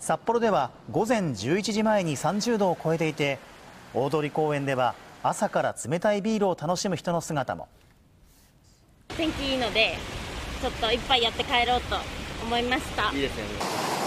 札幌では午前11時前に30度を超えていて大通公園では朝から冷たいビールを楽しむ人の姿も天気いいのでちょっと一杯やって帰ろうと思いましたいいですね